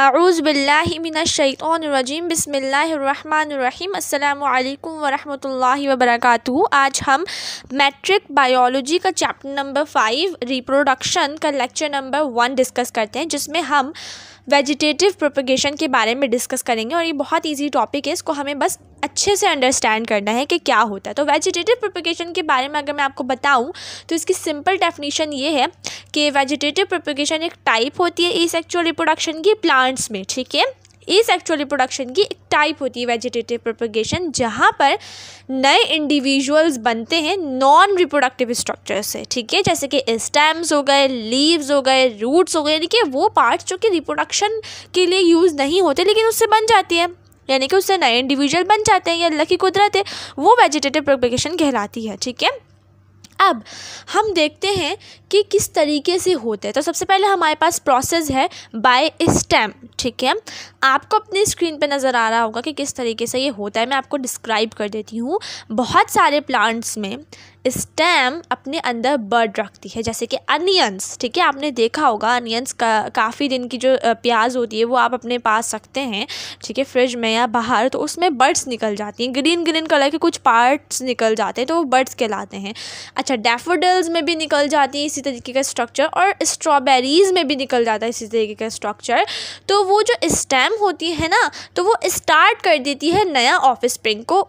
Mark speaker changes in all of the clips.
Speaker 1: السلام عليكم ورحمة الله وبركاته आज हम matric biology का चैप्टर नंबर फाइव रिप्रोडक्शन का लेक्चर नंबर वन डिस्कस करते हैं जिसमें हम वेजिटेटिव प्रोपगेशन के बारे में डिस्कस करेंगे और ये बहुत ईजी टॉपिक है इसको हमें बस अच्छे से अंडरस्टैंड करना है कि क्या होता है तो वेजिटेटिव प्रोपगेशन के बारे में अगर मैं आपको बताऊं तो इसकी सिंपल डेफिनेशन ये है कि वेजिटेटिव प्रोपगेशन एक टाइप होती है ई सेक्चुअल रिप्रोडक्शन की प्लांट्स में ठीक है ई सेक्चुअल रिप्रोडक्शन की एक टाइप होती है वेजिटेटिव प्रोपोगेशन जहाँ पर नए इंडिविजुअल्स बनते हैं नॉन रिप्रोडक्टिव स्ट्रक्चर से ठीक है जैसे कि स्टेम्स हो गए लीव्स हो गए रूट्स हो गए यानी कि वो पार्ट्स जो कि रिप्रोडक्शन के लिए यूज़ नहीं होते लेकिन उससे बन जाती है यानी कि उससे नए इंडिविजुअल बन जाते हैं या अल्लाह की कुदरत है वो वेजिटेटिव प्रोपोगेशन कहलाती है ठीक है अब हम देखते हैं कि किस तरीके से होते हैं तो सबसे पहले हमारे पास प्रोसेस है बाय स्टैम्प ठीक है आपको अपनी स्क्रीन पे नज़र आ रहा होगा कि किस तरीके से ये होता है मैं आपको डिस्क्राइब कर देती हूँ बहुत सारे प्लांट्स में स्टेम अपने अंदर बर्ड रखती है जैसे कि अनियंस ठीक है आपने देखा होगा अनियंस का काफ़ी दिन की जो प्याज होती है वो आप अपने पास रखते हैं ठीक है फ्रिज में या बाहर तो उसमें बर्ड्स निकल जाती हैं ग्रीन ग्रीन कलर के कुछ पार्ट्स निकल जाते हैं तो वो बर्ड्स कहलाते हैं अच्छा डैफोडल्स में भी निकल जाती हैं इसी तरीके का स्ट्रक्चर और स्ट्रॉबेरीज़ में भी निकल जाता है इसी तरीके का स्ट्रक्चर तो वो जो स्टेम होती है ना तो वो स्टार्ट कर देती है नया ऑफ स्प्रिंग को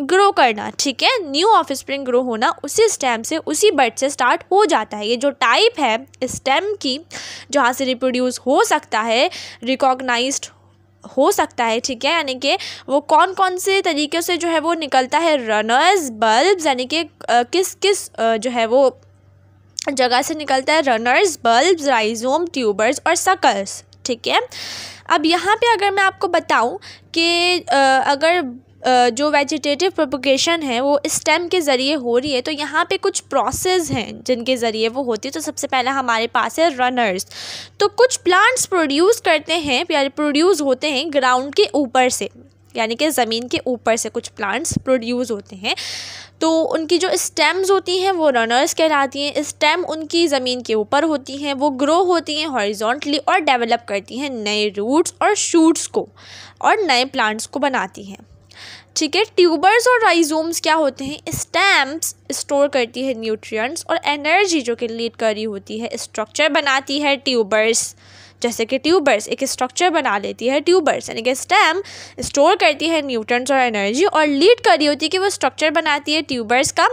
Speaker 1: ग्रो करना ठीक है न्यू ऑफ स्प्रिंग ग्रो होना उसी स्टेम से उसी बर्ड से स्टार्ट हो जाता है ये जो टाइप है स्टेम की जहाँ से रिप्रोड्यूस हो सकता है रिकॉग्नाइज हो सकता है ठीक है यानी कि वो कौन कौन से तरीके से जो है वो निकलता है रनर्स बल्ब यानी कि किस किस जो है वो जगह से निकलता है रनर्स बल्ब राइजोम ट्यूबर्स और सकल्स ठीक है अब यहाँ पे अगर मैं आपको बताऊँ कि अगर जो वेजिटेटिव प्रोपोगेशन है वो स्टेम के ज़रिए हो रही है तो यहाँ पे कुछ प्रोसेस हैं जिनके ज़रिए वो होती है तो सबसे पहला हमारे पास है रनर्स तो कुछ प्लांट्स प्रोड्यूस करते हैं यानी प्रोड्यूस होते हैं ग्राउंड के ऊपर से यानी कि ज़मीन के ऊपर से कुछ प्लांट्स प्रोड्यूस होते हैं तो उनकी जो स्टेम्स होती हैं वो रनर्स कहलाती हैं स्टेम उनकी ज़मीन के ऊपर होती हैं वो ग्रो होती हैं हॉरिजॉन्टली और डेवलप करती हैं नए रूट्स और शूट्स को और नए प्लांट्स को बनाती हैं ठीक है ट्यूबर्स और राइजोम्स क्या होते हैं स्टैम्प्स स्टोर करती है न्यूट्रिएंट्स और एनर्जी जो कि लीड करी होती है स्ट्रक्चर बनाती है ट्यूबर्स जैसे कि ट्यूबर्स एक स्ट्रक्चर बना लेती है ट्यूबर्स यानी कि स्टेम स्टोर करती है न्यूट्रंस और एनर्जी और लीड कर रही होती है कि वो स्ट्रक्चर बनाती है ट्यूबर्स का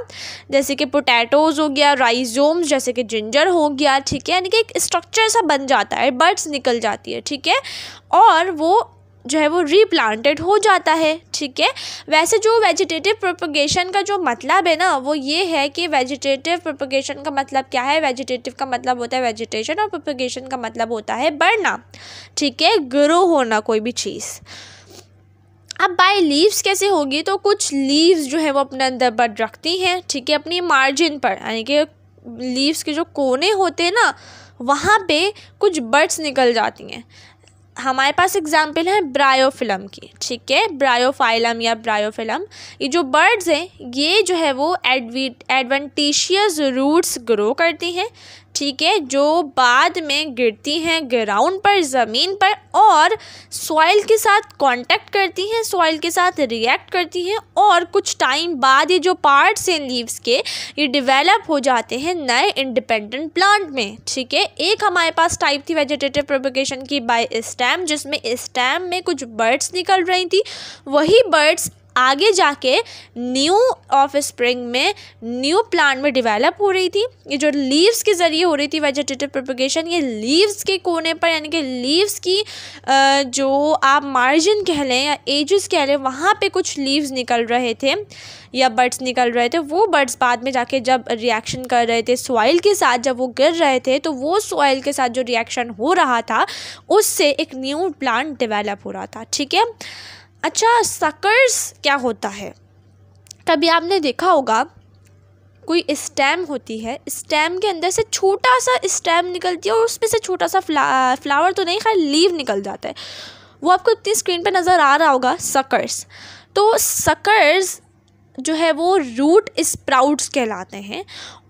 Speaker 1: जैसे कि पोटैटोज हो गया राइजोम्स जैसे कि जिंजर हो गया ठीक है यानी कि एक स्ट्रक्चर सा बन जाता है बर्ड्स निकल जाती है ठीक है और वो जो है वो रीप्लांटेड हो जाता है ठीक है वैसे जो वेजिटेटिव प्रोपोगेशन का जो मतलब है ना वो ये है कि वेजिटेटिव प्रोपोगेशन का मतलब क्या है वेजिटेटिव का मतलब होता है वेजिटेशन और प्रोपोगेशन का मतलब होता है बढ़ना ठीक है ग्रो होना कोई भी चीज़ अब बाय लीव्स कैसे होगी तो कुछ लीव्स जो है वो अपने अंदर बढ़ रखती हैं ठीक है अपनी मार्जिन पर यानी कि लीव्स के जो कोने होते हैं ना वहाँ पे कुछ बर्ड्स निकल जाती हैं हमारे पास एग्जाम्पल है ब्रायोफिलम की ठीक है ब्रायोफाइलम या ब्रायोफिलम ये जो बर्ड्स हैं ये जो है वो एडवी एडवेंटिशियस रूट्स ग्रो करती हैं ठीक है जो बाद में गिरती हैं ग्राउंड पर ज़मीन पर और सॉइल के साथ कांटेक्ट करती हैं सॉइल के साथ रिएक्ट करती हैं और कुछ टाइम बाद ये जो पार्ट्स हैं लीव्स के ये डिवेलप हो जाते हैं नए इंडिपेंडेंट प्लांट में ठीक है एक हमारे पास टाइप थी वेजिटेटिव प्रोपोगेशन की बाय स्टैम जिसमें स्टैम में कुछ बर्ड्स निकल रही थी वही बर्ड्स आगे जाके न्यू ऑफ स्प्रिंग में न्यू प्लांट में डिवेलप हो रही थी ये जो लीव्स के ज़रिए हो रही थी वेजिटेटिव प्रोपोगेशन ये लीव्स के कोने पर यानी कि लीव्स की जो आप मार्जिन कह लें या एजेस कह लें वहाँ पे कुछ लीव्स निकल रहे थे या बर्ड्स निकल रहे थे वो बर्ड्स बाद में जाके जब रिएक्शन कर रहे थे सॉइल के साथ जब वो गिर रहे थे तो वो सॉइल के साथ जो रिएक्शन हो रहा था उससे एक न्यू प्लांट डेवलप हो रहा था ठीक है अच्छा सकर्स क्या होता है कभी आपने देखा होगा कोई स्टैम होती है स्टैम के अंदर से छोटा सा स्टैम निकलती है और उसमें से छोटा सा फ्ला, फ्लावर तो नहीं खैर लीव निकल जाता है वो आपको इतनी स्क्रीन पर नज़र आ रहा होगा सकर्स तो सकर्स जो है वो रूट स्प्राउट्स कहलाते हैं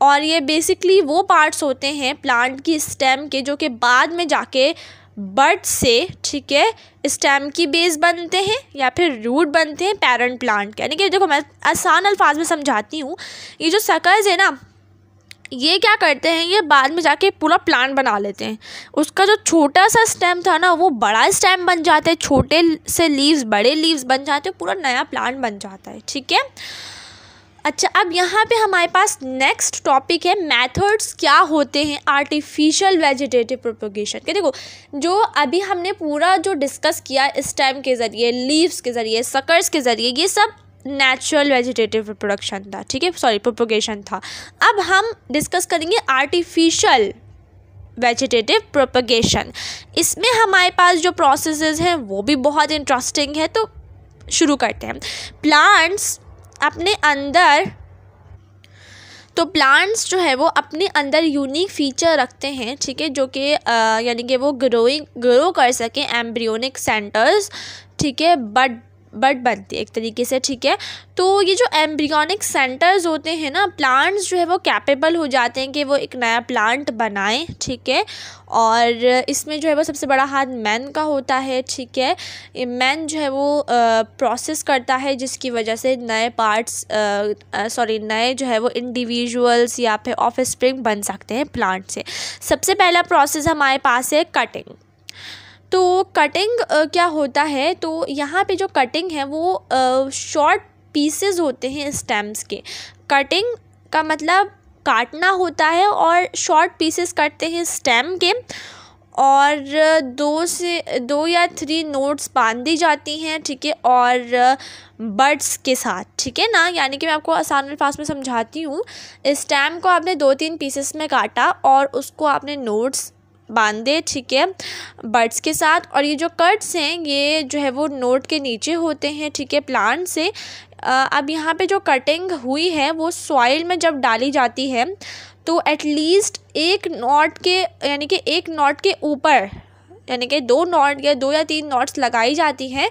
Speaker 1: और ये बेसिकली वो पार्ट्स होते हैं प्लांट की स्टेम के जो कि बाद में जाके बर्ड से ठीक है स्टेम की बेस बनते हैं या फिर रूट बनते हैं पेरेंट प्लांट के यानी कि देखो मैं आसान अल्फाज में समझाती हूँ ये जो सकर्स है ना ये क्या करते हैं ये बाद में जाके पूरा प्लांट बना लेते हैं उसका जो छोटा सा स्टेम था ना वो बड़ा स्टेम बन जाता है छोटे से लीव्स बड़े लीव्स बन जाते हैं पूरा नया प्लांट बन जाता है ठीक है अच्छा अब यहाँ पे हमारे पास नेक्स्ट टॉपिक है मेथड्स क्या होते हैं आर्टिफिशियल वेजिटेटिव प्रोपोगेशन के देखो जो अभी हमने पूरा जो डिस्कस किया स्टेम के ज़रिए लीव्स के ज़रिए सकर्स के ज़रिए ये सब नेचुरल वेजिटेटिव प्रोडक्शन था ठीक है सॉरी प्रोपोगेशन था अब हम डिस्कस करेंगे आर्टिफिशियल वेजिटेटिव प्रोपोगेशन इसमें हमारे पास जो प्रोसेस हैं वो भी बहुत इंटरेस्टिंग है तो शुरू करते हैं प्लांट्स अपने अंदर तो प्लांट्स जो है वो अपने अंदर यूनिक फीचर रखते हैं ठीक है जो कि यानी कि वो ग्रोइंग ग्रो कर सकें एम्ब्रियोनिक सेंटर्स ठीक है बट बर्ड बनती है एक तरीके से ठीक है तो ये जो एम्ब्रियोनिक सेंटर्स होते हैं ना प्लांट्स जो है वो कैपेबल हो जाते हैं कि वो एक नया प्लांट बनाएं ठीक है और इसमें जो है वो सबसे बड़ा हाथ मैन का होता है ठीक है मैन जो है वो प्रोसेस करता है जिसकी वजह से नए पार्ट्स सॉरी नए जो है वो इंडिविजुअल्स या फिर ऑफ स्प्रिंग बन सकते हैं प्लांट से सबसे पहला प्रोसेस हमारे पास है कटिंग तो कटिंग क्या होता है तो यहाँ पे जो कटिंग है वो शॉर्ट पीसेस होते हैं स्टेम्स के कटिंग का मतलब काटना होता है और शॉर्ट पीसेस कटते हैं स्टेम के और दो से दो या थ्री नोट्स बांध दी जाती हैं ठीक है और बर्ड्स के साथ ठीक है ना यानी कि मैं आपको आसान अल्फाज में समझाती हूँ स्टैम को आपने दो तीन पीसेस में काटा और उसको आपने नोट्स बांधे ठीक है बर्ड्स के साथ और ये जो कट्स हैं ये जो है वो नोट के नीचे होते हैं ठीक है प्लांट से अब यहाँ पे जो कटिंग हुई है वो सॉइल में जब डाली जाती है तो एटलीस्ट एक नॉट के यानी कि एक नॉट के ऊपर यानी कि दो नॉट या दो या तीन नॉट्स लगाई जाती हैं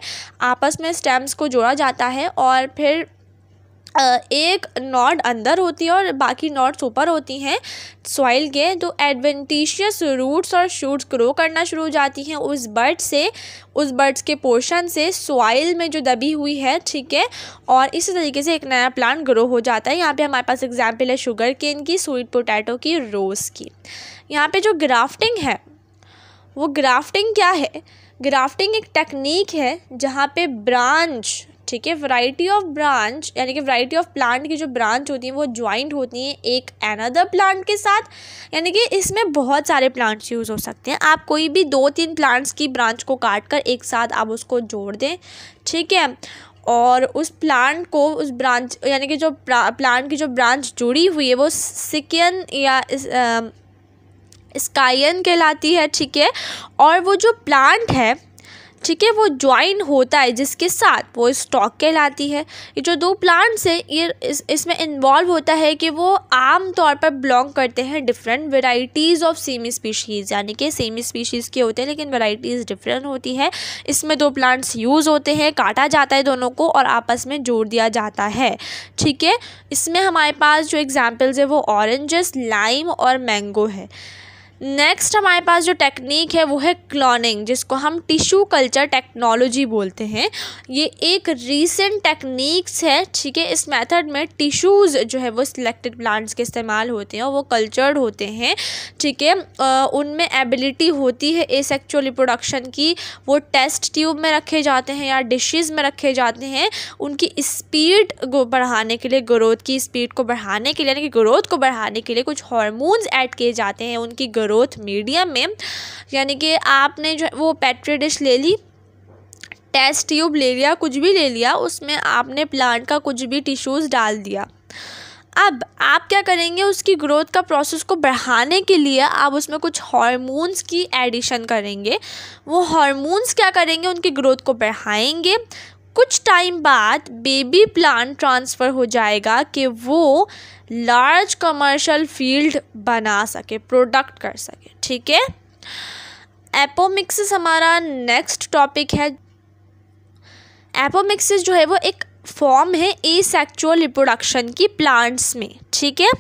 Speaker 1: आपस में स्टेम्स को जोड़ा जाता है और फिर एक नॉड अंदर होती है और बाकी नॉड्स ऊपर होती हैं सॉइल के तो एडवेंटिशियस रूट्स और शूट्स ग्रो करना शुरू हो जाती हैं उस बर्ड से उस बर्ड्स के पोर्शन से सॉइल में जो दबी हुई है ठीक है और इसी तरीके से एक नया प्लांट ग्रो हो जाता है यहाँ पे हमारे पास एग्जाम्पल है शुगर केन की स्वीट पोटैटो की रोज़ की यहाँ पर जो ग्राफ्टिंग है वो ग्राफ्टिंग क्या है ग्राफ्टिंग एक टेक्निक है जहाँ पे ब्रांच ठीक है वैरायटी ऑफ ब्रांच यानी कि वैरायटी ऑफ प्लांट की जो ब्रांच होती है वो ज्वाइंट होती हैं एक अनदर प्लांट के साथ यानी कि इसमें बहुत सारे प्लांट्स यूज़ हो सकते हैं आप कोई भी दो तीन प्लांट्स की ब्रांच को काट कर एक साथ आप उसको जोड़ दें ठीक है और उस प्लांट को उस ब्रांच यानी कि जो प्लांट की जो ब्रांच जुड़ी हुई है वो सिकियन या इस, आ, स्कायन कहलाती है ठीक है और वो जो प्लांट है ठीक है वो ज्वाइन होता है जिसके साथ वो स्टॉक कहलाती है ये जो दो प्लांट्स हैं ये इस, इसमें इन्वॉल्व होता है कि वो आम तौर पर बिलोंग करते हैं different varieties of same species यानी कि सेमी स्पीशीज़ के होते हैं लेकिन वेराइटीज़ डिफरेंट होती है इसमें दो प्लांट्स यूज़ होते हैं काटा जाता है दोनों को और आपस में जोड़ दिया जाता है ठीक है इसमें हमारे पास जो एग्ज़ाम्पल्स है वो औरेंजस लाइम और मैंगो है नेक्स्ट हमारे पास जो टेक्निक है वो है क्लोनिंग जिसको हम टिश्यू कल्चर टेक्नोलॉजी बोलते हैं ये एक रीसेंट टेक्निक्स है ठीक है इस मेथड में टिश्यूज़ जो है वो सिलेक्टेड प्लांट्स के इस्तेमाल होते हैं और वो कल्चर्ड होते हैं ठीक है उनमें एबिलिटी होती है ए सेक्चुअल रिप्रोडक्शन की वो टेस्ट ट्यूब में रखे जाते हैं या डिशेज़ में रखे जाते हैं उनकी स्पीड को बढ़ाने के लिए ग्रोथ की स्पीड को बढ़ाने के लिए यानी कि ग्रोथ को बढ़ाने के लिए कुछ हॉर्मोन्स ऐड किए जाते हैं उनकी ग्रोथ ग्रोथ मीडियम में यानी कि आपने जो वो पेट्री डिश ले ली टेस्ट ट्यूब ले लिया कुछ भी ले लिया उसमें आपने प्लांट का कुछ भी टिश्यूज़ डाल दिया अब आप क्या करेंगे उसकी ग्रोथ का प्रोसेस को बढ़ाने के लिए आप उसमें कुछ हार्मोन्स की एडिशन करेंगे वो हार्मोन्स क्या करेंगे उनकी ग्रोथ को बढ़ाएंगे कुछ टाइम बाद बेबी प्लान ट्रांसफ़र हो जाएगा कि वो लार्ज कमर्शियल फील्ड बना सके प्रोडक्ट कर सके ठीक है एपोमिक्सिस हमारा नेक्स्ट टॉपिक है एपोमिक्सिस जो है वो एक फॉर्म है ए सेक्चुअल रिप्रोडक्शन की प्लांट्स में ठीक है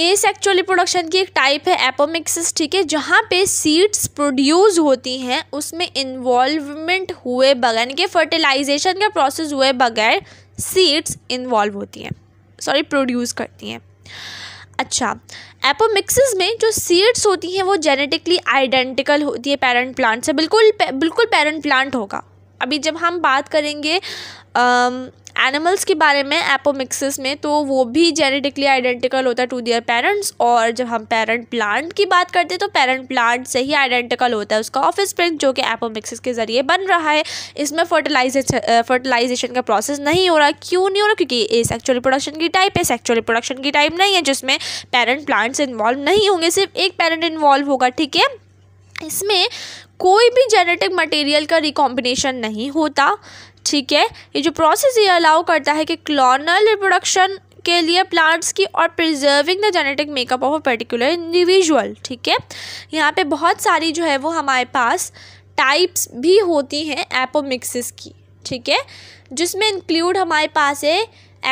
Speaker 1: एस एक्चुअली प्रोडक्शन की एक टाइप है एपोमिक्सिस ठीक है जहाँ पे सीड्स प्रोड्यूस होती हैं उसमें इन्वॉल्वमेंट हुए बगैर कि फर्टिलाइजेशन का प्रोसेस हुए बगैर सीड्स इन्वॉल्व होती हैं सॉरी प्रोड्यूस करती हैं अच्छा एपोमिक्सिस में जो सीड्स होती हैं वो जेनेटिकली आइडेंटिकल होती है पेरेंट प्लांट से बिल्कुल बिल्कुल पेरेंट प्लांट होगा अभी जब हम बात करेंगे एनिमल्स के बारे में एपोमिक्सिस में तो वो भी जेनेटिकली आइडेंटिकल होता है टू दियर पेरेंट्स और जब हम पेरेंट प्लांट की बात करते हैं तो पेरेंट प्लांट से ही आइडेंटिकल होता है उसका ऑफिस प्रिंट जो कि एपोमिक्सिस के ज़रिए बन रहा है इसमें फर्टिलाइजेशन फर्टिलाइजेशन का प्रोसेस नहीं हो रहा क्यों नहीं हो रहा क्योंकि ये सेक्चुअल प्रोडक्शन की टाइप है सेक्चुअल प्रोडक्शन की टाइप नहीं है जिसमें पेरेंट प्लांट्स इन्वॉल्व नहीं होंगे सिर्फ एक पेरेंट इन्वॉल्व होगा ठीक है इसमें कोई भी जेनेटिक मटेरियल का रिकॉम्बिनेशन नहीं होता ठीक है ये जो प्रोसेस ये अलाउ करता है कि क्लोनल रिप्रोडक्शन के लिए प्लांट्स की और preserving the genetic makeup of a particular individual ठीक है यहाँ पे बहुत सारी जो है वो हमारे पास टाइप्स भी होती हैं एपोमिक्सिस की ठीक है जिसमें इंक्लूड हमारे पास है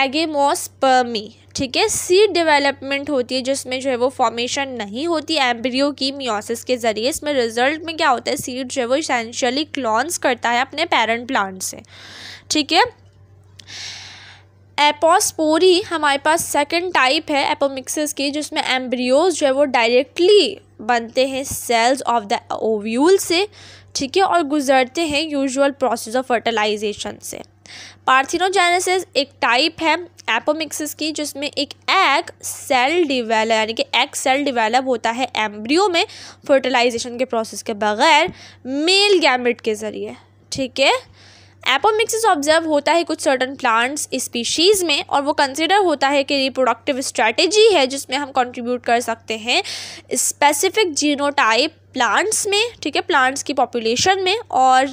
Speaker 1: एगेमोसपर्मी ठीक है सीड डेवलपमेंट होती है जिसमें जो है वो फॉर्मेशन नहीं होती एम्ब्रियो की मियोसिस के ज़रिए इसमें रिजल्ट में क्या होता है सीड जो है वो इसेंशियली क्लॉन्स करता है अपने पेरेंट प्लांट से ठीक है एपोस्पोरी हमारे पास सेकंड टाइप है एपोमिक्सिस की जिसमें एम्ब्रियोज जो है वो डायरेक्टली बनते हैं सेल्स ऑफ द ओव्यूल से ठीक है और गुजरते हैं यूजुअल प्रोसेस ऑफ फर्टिलाइजेशन से पार्थिनोजेनेसिस एक टाइप है एपोमिक्सिस की जिसमें एक एग सेल डिवेलप यानी कि एग सेल डिवेलप होता है एम्ब्रियो में फर्टिलाइजेशन के प्रोसेस के बगैर मेल गैमेट के ज़रिए ठीक है एपोमिक्सिस ऑब्जर्व होता है कुछ सर्टन प्लांट्स स्पीशीज़ में और वो कंसिडर होता है कि रिप्रोडक्टिव स्ट्रैटेजी है जिसमें हम कंट्रीब्यूट कर सकते हैं स्पेसिफिक जीनोटाइप प्लांट्स में ठीक है प्लांट्स की पॉपुलेशन में और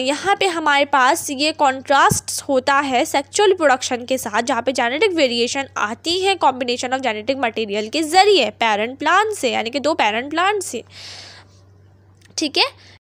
Speaker 1: यहाँ पे हमारे पास ये कॉन्ट्रास्ट होता है सेक्चुअल प्रोडक्शन के साथ जहाँ पे जेनेटिक वेरिएशन आती है कॉम्बिनेशन ऑफ जेनेटिक मटेरियल के ज़रिए पेरेंट प्लांट से यानी कि दो पेरेंट प्लांट से ठीक है